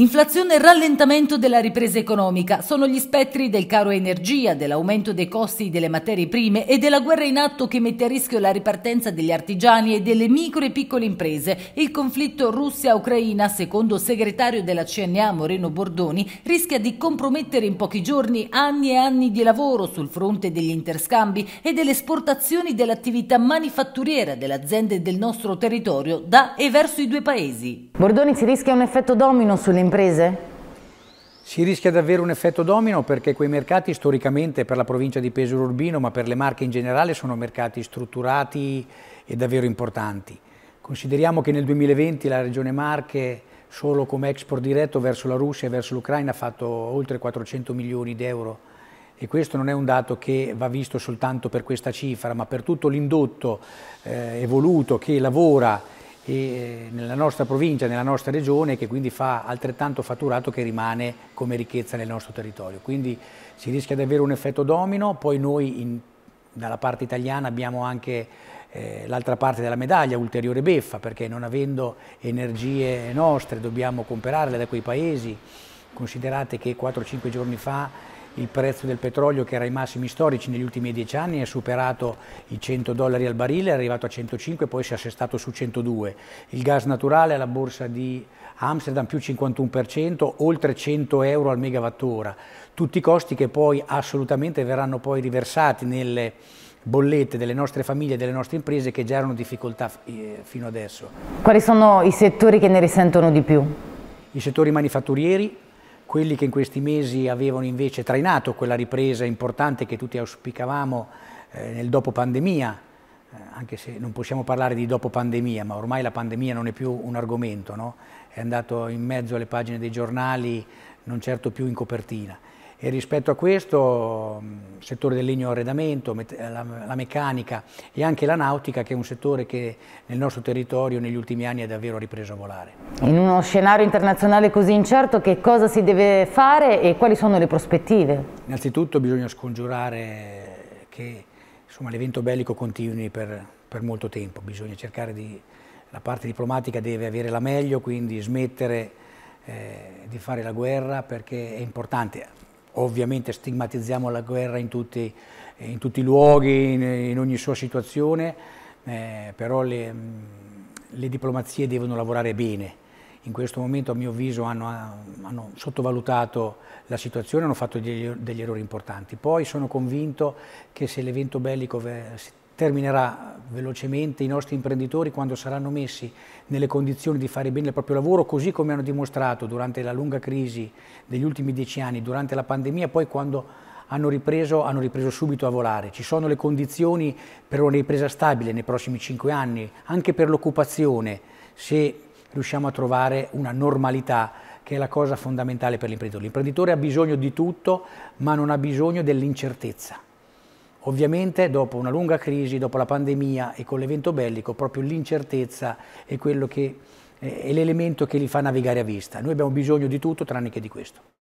Inflazione e rallentamento della ripresa economica sono gli spettri del caro energia, dell'aumento dei costi delle materie prime e della guerra in atto che mette a rischio la ripartenza degli artigiani e delle micro e piccole imprese. Il conflitto Russia-Ucraina, secondo segretario della CNA Moreno Bordoni, rischia di compromettere in pochi giorni anni e anni di lavoro sul fronte degli interscambi e delle esportazioni dell'attività manifatturiera delle aziende del nostro territorio da e verso i due paesi. Bordoni si rischia un effetto domino sulle imprese? Si rischia davvero un effetto domino perché quei mercati storicamente per la provincia di Pesaro Urbino, ma per le Marche in generale, sono mercati strutturati e davvero importanti. Consideriamo che nel 2020 la Regione Marche solo come export diretto verso la Russia e verso l'Ucraina ha fatto oltre 400 milioni di euro e questo non è un dato che va visto soltanto per questa cifra, ma per tutto l'indotto eh, evoluto che lavora e eh, nella nostra provincia, nella nostra regione che quindi fa altrettanto fatturato che rimane come ricchezza nel nostro territorio. Quindi si rischia di avere un effetto domino, poi noi in, dalla parte italiana abbiamo anche eh, l'altra parte della medaglia, ulteriore beffa, perché non avendo energie nostre dobbiamo comprarle da quei paesi, considerate che 4-5 giorni fa il prezzo del petrolio che era ai massimi storici negli ultimi dieci anni è superato i 100 dollari al barile, è arrivato a 105 e poi si è assestato su 102. Il gas naturale alla borsa di Amsterdam più 51%, oltre 100 euro al megawattora. Tutti i costi che poi assolutamente verranno poi riversati nelle bollette delle nostre famiglie e delle nostre imprese che già erano in difficoltà eh, fino adesso. Quali sono i settori che ne risentono di più? I settori manifatturieri, quelli che in questi mesi avevano invece trainato quella ripresa importante che tutti auspicavamo eh, nel dopo pandemia, eh, anche se non possiamo parlare di dopo pandemia, ma ormai la pandemia non è più un argomento, no? è andato in mezzo alle pagine dei giornali, non certo più in copertina. E rispetto a questo, il settore del legno arredamento, eh, la meccanica e anche la nautica, che è un settore che nel nostro territorio negli ultimi anni è davvero ripreso a volare. In uno scenario internazionale così incerto, che cosa si deve fare e quali sono le prospettive? Innanzitutto bisogna scongiurare che l'evento bellico continui per, per molto tempo, bisogna cercare di, la parte diplomatica deve avere la meglio, quindi smettere eh, di fare la guerra perché è importante Ovviamente stigmatizziamo la guerra in tutti, in tutti i luoghi, in, in, ogni sua situazione, eh, però le, mm, le, diplomazie devono lavorare bene. In questo momento, a mio avviso, hanno, hanno sottovalutato la situazione, hanno fatto degli, degli errori importanti. Poi sono convinto che se l'evento bellico terminerà velocemente i nostri imprenditori quando saranno messi nelle condizioni di fare bene il proprio lavoro, così come hanno dimostrato durante la lunga crisi degli ultimi dieci anni, durante la pandemia, poi quando hanno ripreso, hanno ripreso subito a volare. Ci sono le condizioni per una ripresa stabile nei prossimi cinque anni, anche per l'occupazione, se riusciamo a trovare una normalità che è la cosa fondamentale per l'imprenditore. L'imprenditore ha bisogno di tutto, ma non ha bisogno dell'incertezza. Ovviamente dopo una lunga crisi, dopo la pandemia e con l'evento bellico, proprio l'incertezza è eh, è l'elemento che li fa navigare a vista. Noi abbiamo bisogno di tutto tranne che di questo.